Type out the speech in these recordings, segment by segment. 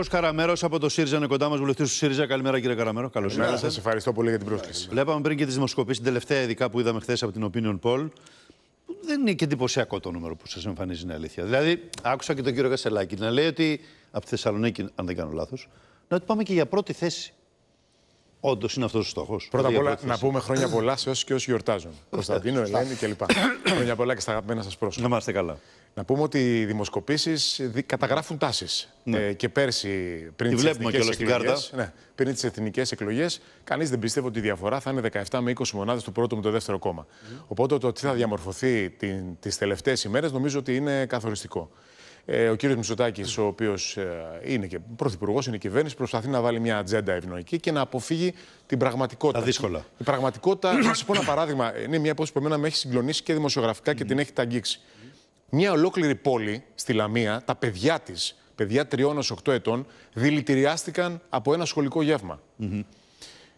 Νίκο Καραμέρος από το ΣΥΡΙΖΑ είναι κοντά μας, βουλευτής του ΣΥΡΙΖΑ. Καλημέρα, κύριε Καραμέρο. Καλώς ήρθατε. Σας ευχαριστώ πολύ για την πρόσκληση. Βλέπαμε πριν και τις δημοσκοπήσεις, την τελευταία ειδικά που είδαμε χθες από την Opinion Poll. Δεν είναι και εντυπωσιακό το νούμερο που σας εμφανίζει, είναι αλήθεια. Δηλαδή, άκουσα και τον κύριο Κασελάκη να λέει ότι από τη Θεσσαλονίκη, αν δεν κάνω λάθος, να ότι πάμε και για πρώτη θέση. Όντως είναι αυτός ο στόχος. Πρώτα απ' όλα να πούμε χρόνια πολλά σε όσου και όσοι γιορτάζουν. Κωνσταντίνο, Ελένη κλπ. χρόνια πολλά και στα αγαπημένα σας πρόσωπα. Να είμαστε καλά. Να πούμε ότι οι δημοσκοπήσεις καταγράφουν τάσεις. Ναι. Ε, και πέρσι, πριν τι εθνικέ ναι, πριν τις εθνικές εκλογές, κανείς δεν πιστεύει ότι η διαφορά θα είναι 17 με 20 μονάδες του πρώτου με το δεύτερο κόμμα. Οπότε το τι θα διαμορφωθεί τις τελευταίες ημέρες νομίζω ότι είναι καθοριστικό. Ε, ο κύριος Μητσοτάκης, ο οποίος ε, είναι και πρωθυπουργός, είναι κυβέρνηση, προσπαθεί να βάλει μια ατζέντα ευνοϊκή και να αποφύγει την πραγματικότητα. Τα δύσκολα. Η πραγματικότητα, να σα πω ένα παράδειγμα, είναι μια υπόθεση που με έχει συγκλονίσει και δημοσιογραφικά και την έχει αγγίξει. Μια ολόκληρη πόλη στη Λαμία, τα παιδιά της, παιδιά τριών ω οκτώ ετών, δηλητηριάστηκαν από ένα σχολικό γεύμα.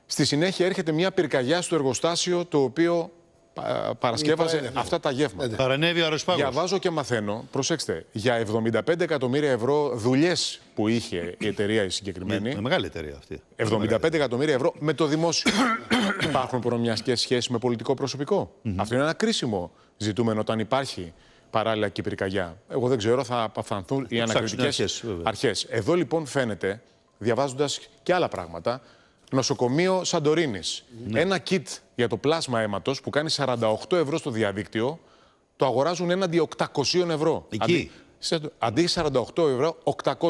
Στη συνέχεια έρχεται μια πυρκαγιά στο εργοστάσιο το οποίο παρασκεύαζε παρασκεύαζε αυτά τα γεύματα. Παρανέβη ο Διαβάζω και μαθαίνω, προσέξτε, για 75 εκατομμύρια ευρώ δουλειές που είχε η εταιρεία η συγκεκριμένη. Ναι, με, μεγάλη εταιρεία αυτή. 75 εκατομμύρια ευρώ με το δημόσιο. Υπάρχουν προνομιαστικέ σχέσεις με πολιτικό προσωπικό. Mm Αυτό είναι ένα κρίσιμο ζητούμενο όταν υπάρχει παράλληλα και Εγώ δεν ξέρω, θα απαφανθούν οι ανακριτικές αρχές. Εδώ λοιπόν φαίνεται, διαβάζοντας και άλλα πράγματα, νοσοκομείο Σαντορίνης. Ναι. Ένα kit για το πλάσμα αίματος που κάνει 48 ευρώ στο διαδίκτυο, το αγοράζουν έναντι 800 ευρώ. Εκεί. Αντί, 48 ευρώ, 800.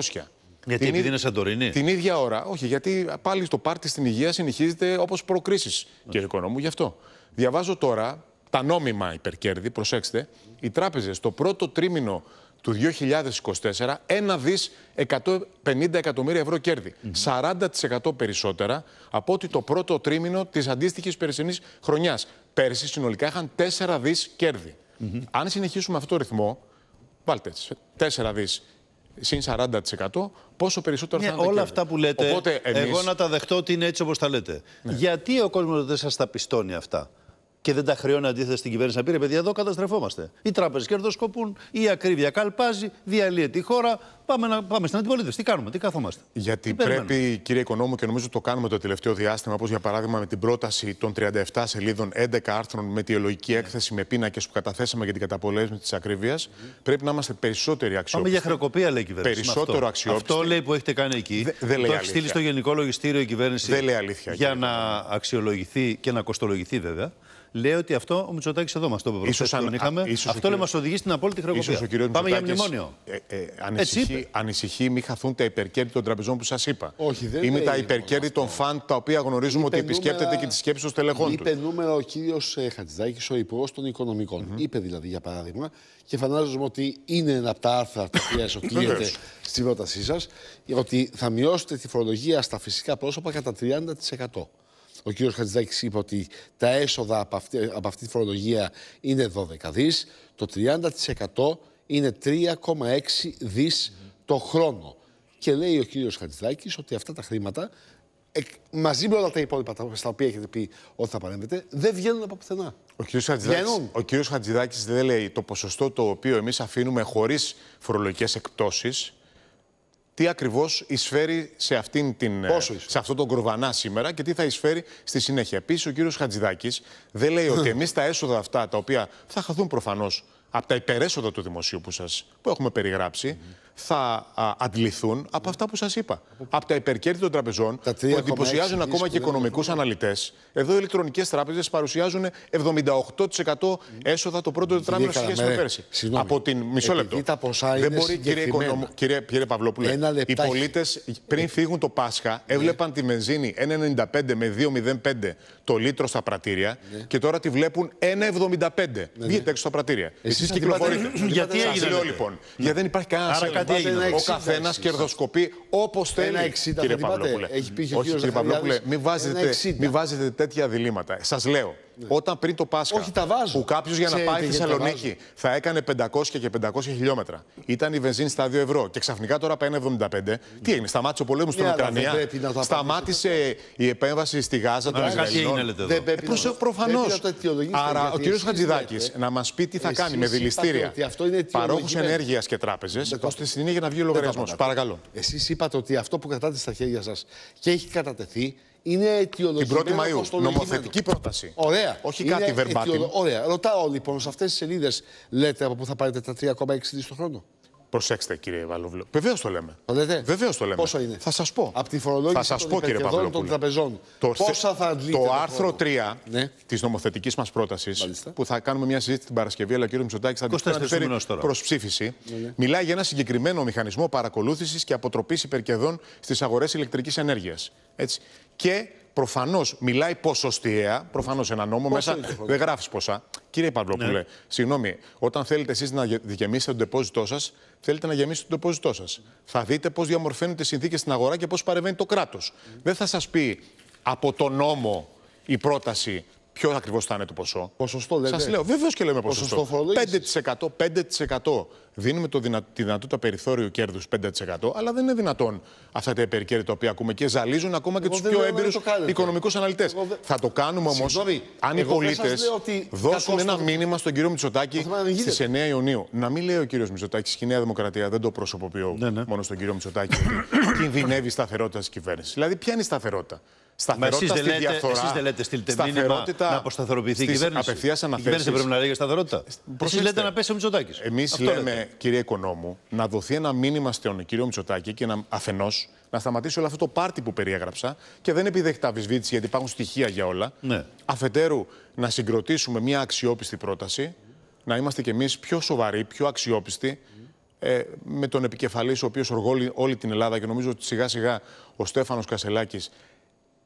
Γιατί την, είναι Σαντορίνη. Την ίδια ώρα. Όχι, γιατί πάλι το πάρτι στην υγεία συνεχίζεται όπως προκρίσεις, ναι. κύριε Οικονόμου, γι' αυτό. Διαβάζω τώρα τα νόμιμα υπερκέρδη, προσέξτε, οι τράπεζες το πρώτο τρίμηνο του 2024 ένα δις 150 εκατομμύρια ευρώ κέρδη. 40% περισσότερα από ότι το πρώτο τρίμηνο της αντίστοιχης περσινής χρονιάς. Πέρσι συνολικά είχαν 4 δις κέρδη. Αν συνεχίσουμε αυτό το ρυθμό, βάλτε έτσι, 4 δις συν 40%, πόσο περισσότερο ναι, θα είναι. Όλα αυτά που λέτε, εγώ να τα δεχτώ ότι είναι έτσι όπως τα λέτε. Ναι. Γιατί ο κόσμος δεν σας τα πιστώνει αυτά και δεν τα χρεώνει αντίθετα στην κυβέρνηση να πει: παιδιά, εδώ καταστρεφόμαστε. Οι τράπεζες κερδοσκοπούν, η ακρίβεια καλπάζει, διαλύεται η χώρα. Πάμε, να, πάμε στην αντιπολίτευση. Τι κάνουμε, τι καθόμαστε. Γιατί πρέπει, κύριε Οικονόμου, και νομίζω το κάνουμε το τελευταίο διάστημα, όπως για παράδειγμα με την πρόταση των 37 σελίδων, 11 άρθρων με τη λογική ναι. έκθεση με πίνακες που καταθέσαμε για την καταπολέμηση της ακρίβειας, πρέπει να είμαστε περισσότεροι αξιόπιστοι. Πάμε για χρεοκοπία, λέει η κυβέρνηση. Περισσότερο αξιόπιστοι. Αυτό λέει που έχετε κάνει εκεί. Δε, δε το έχεις στείλει στο Γενικό Λογιστήριο η κυβέρνηση. Για να αξιολογηθεί και να κοστολογηθεί βέβαια λέει ότι αυτό ο Μητσοτάκης εδώ μας το είπε σω αν, είχαμε. Ίσως αυτό μας οδηγεί στην απόλυτη χρεοκοπία. Πάμε για μνημόνιο. Ε, ε, ε, ανησυχεί, ανησυχεί, μη χαθούν τα υπερκέρδη των τραπεζών που σας είπα. Όχι, δεν Είμαι τα υπερκέρδη των φαν τα οποία γνωρίζουμε ότι επισκέπτεται και τι σκέψει των στελεχών Είπε νούμερα ο κύριος ε, Χατζηδάκης, ο υπουργός των οικονομικων Είπε δηλαδή για παράδειγμα, και φαντάζομαι ότι είναι ένα από τα άρθρα τα οποία εσωκλείεται στην πρότασή σας, ότι θα μειώσετε τη φορολογία στα φυσικά πρόσωπα κατά 30%. Ο κ. Χατζηδάκης είπε ότι τα έσοδα από αυτή, αυτή τη φορολογία είναι 12 δις. Το 30% είναι 3,6 δις το χρόνο. Και λέει ο κ. Χατζηδάκης ότι αυτά τα χρήματα μαζί με όλα τα υπόλοιπα στα οποία έχετε πει ότι θα παρέμβετε, δεν βγαίνουν από πουθενά. Ο κ. Χατζηδάκη δεν λέει το ποσοστό το οποίο εμείς αφήνουμε χωρίς φορολογικές εκπτώσεις τι ακριβώς εισφέρει σε, αυτήν την, ε, σε αυτόν τον κορβανά σήμερα και τι θα εισφέρει στη συνέχεια. Επίσης, ο κύριος Χατζηδάκης δεν λέει ότι εμείς τα έσοδα αυτά, τα οποία θα χαθούν προφανώς από τα υπερέσοδα του δημοσίου που, σας, που έχουμε περιγράψει, θα α, αντληθούν από αυτά που σας είπα. Από τα υπερκέρδη των τραπεζών τα που εντυπωσιάζουν ακόμα και οικονομικούς αναλυτές. Εδώ οι ηλεκτρονικές τράπεζες παρουσιάζουν 78% έσοδα το πρώτο τετράμινο σε σχέση με πέρσι. Από την μισό λεπτό. Δεν μπορεί, κύριε, οικονομ... κύριε, κύριε Παυλόπουλε, οι πολίτες πριν ε- φύγουν το Πάσχα ναι. έβλεπαν τη μεζίνη 1,95 με 2,05 το λίτρο στα πρατήρια ναι. και τώρα τη βλέπουν 1,75. Ναι, Βγείτε έξω στα πρατήρια. Εσείς κυκλοφορείτε. Γιατί έγινε. Λοιπόν, γιατί δεν υπάρχει κανένας κάτι έγινε. Ο καθένα κερδοσκοπεί όπως θέλει. Ένα 60 κύριε Παπαδόπουλε. Έχει πει ο κύριο Παπαδόπουλε. Μην βάζετε τέτοια διλήμματα. Σας λέω. Ναι. Όταν πριν το Πάσχα. Όχι, τα βάζω. Που κάποιος για να πάει στη Θεσσαλονίκη θα έκανε 500 και 500 χιλιόμετρα. Ήταν η βενζίνη στα 2 ευρώ. Και ξαφνικά τώρα πάει 1,75. Τι έγινε, σταμάτησε ο πολέμος στην ναι, Ουκρανία. Σταμάτησε η επέμβαση στη Γάζα των Ισραηλινών. Δεν πρέπει ε, Προφανώ. Άρα ο κ. Χατζηδάκης να μας πει τι θα κάνει με δηληστήρια παρόχους ενέργειας και τράπεζες, ώστε στην συνέχεια να βγει ο λογαριασμό. Παρακαλώ. Εσείς είπατε ότι αυτό που κρατάτε στα χέρια σας και έχει κατατεθεί είναι αιτιολογημένο. Την 1η Μαου. Νομοθετική πρόταση. Ωραία. Όχι είναι κάτι Αιτιολο... Ωραία. Ρωτάω λοιπόν, σε αυτές τις σελίδες λέτε από πού θα πάρετε τα 3,6 δις το χρόνο. Προσέξτε, κύριε Βαλόβλου. Βεβαίως το λέμε. λέτε. Βεβαίως το λέμε. Πόσο είναι. Θα σας πω. Από τη φορολόγηση θα σας των πω, κύριε των τραπεζών. Το, Πόσα θα αντλείτε. Το, άρθρο 3 ναι. της νομοθετικής μας πρότασης, που θα κάνουμε μια συζήτηση την Παρασκευή, αλλά ο κύριος Μητσοτάκης θα την φέρει προ ψήφιση, ναι, ναι. μιλάει για ένα συγκεκριμένο μηχανισμό παρακολούθησης και αποτροπής υπερκεδών στις αγορές ηλεκτρικής ενέργειας. Και προφανώς μιλάει ποσοστιαία. Προφανώς ένα νόμο μέσα δεν γράφεις ποσά. Κύριε Παυλόπουλε, ναι. συγγνώμη, όταν θέλετε εσείς να γεμίσετε το τεπόζιτό σας, θέλετε να γεμίσετε τον τεπόζιτό σας. Θα δείτε πώς διαμορφαίνονται συνθήκες στην αγορά και πώς παρεμβαίνει το κράτος. Δεν θα σας πει από τον νόμο η πρόταση Ποιο ακριβώς θα είναι το ποσό. Ποσοστό λέτε. Σας λέω, βεβαίως και λέμε ποσοστό. ποσοστό 5%, 5% δίνουμε το δυνα... τη δυνατότητα περιθώριου κέρδους 5%, αλλά δεν είναι δυνατόν αυτά τα υπερκέρδη τα οποία ακούμε και ζαλίζουν ακόμα και του πιο έμπειρου οικονομικούς αναλυτές. Θα το κάνουμε όμως αν οι πολίτε δώσουν ένα μήνυμα στον κύριο Μητσοτάκη στι 9 Ιουνίου. Να μην λέει ο κύριος Μητσοτάκη η Νέα Δημοκρατία, δεν το προσωποποιώ ναι, ναι. μόνο στον κύριο Μητσοτάκη, κινδυνεύει η σταθερότητα της κυβέρνησης. Δηλαδή, ποια είναι η σταθερότητα. Σταθερότητα στη λέτε, διαφθορά. Εσείς δεν λέτε στείλτε μήνυμα να αποσταθεροποιηθεί η κυβέρνηση. Απευθείας αναθέσεις. Η κυβέρνηση πρέπει να λέγει σταθερότητα. Εσείς λέτε να πέσει ο Μητσοτάκης. Εμείς Αυτό λέμε, λέτε. κύριε Οικονόμου, να δοθεί ένα μήνυμα στον κύριο Μητσοτάκη και να αφενός να σταματήσει όλο αυτό το πάρτι που περιέγραψα και δεν επιδέχεται αμφισβήτηση γιατί υπάρχουν στοιχεία για όλα. Ναι. Αφετέρου, να συγκροτήσουμε μια αξιόπιστη πρόταση, να είμαστε κι εμείς πιο σοβαροί, πιο αξιόπιστοι, ε, με τον επικεφαλής, ο οποίος οργώνει όλη την Ελλάδα και νομίζω ότι σιγά σιγά ο Στέφανος Κασελάκης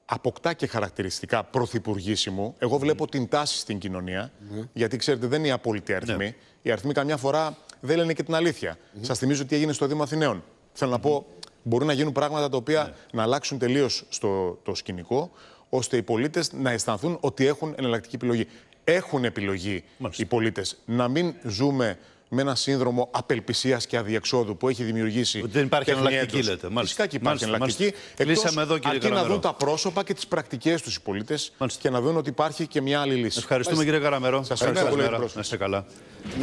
αποκτά και χαρακτηριστικά πρωθυπουργήσιμου. Εγώ βλέπω ναι. την τάση στην κοινωνία, ναι. γιατί ξέρετε δεν είναι η απόλυτοι ναι. αριθμοί. Yeah. Οι αριθμοί καμιά φορά δεν λένε και την αλήθεια. Mm. Σας θυμίζω τι έγινε στο Δήμο Αθηναίων. Θέλω να πω, μπορεί να γίνουν πράγματα τα οποία να αλλάξουν τελείως στο το σκηνικό, ώστε οι πολίτες να αισθανθούν ότι έχουν εναλλακτική επιλογή. Έχουν επιλογή οι πολίτες. Να μην ζούμε με ένα σύνδρομο απελπισίας και αδιεξόδου που έχει δημιουργήσει. Δεν υπάρχει εναλλακτική, λέτε. Μάλιστα. Φυσικά και υπάρχει εναλλακτική. Εκτός, εδώ, κύριε αρκεί να δουν τα πρόσωπα και τις πρακτικές τους οι πολίτες και να δουν ότι υπάρχει και μια άλλη λύση. Ευχαριστούμε, κύριε Καραμερό. Σας ευχαριστώ πολύ. καλά.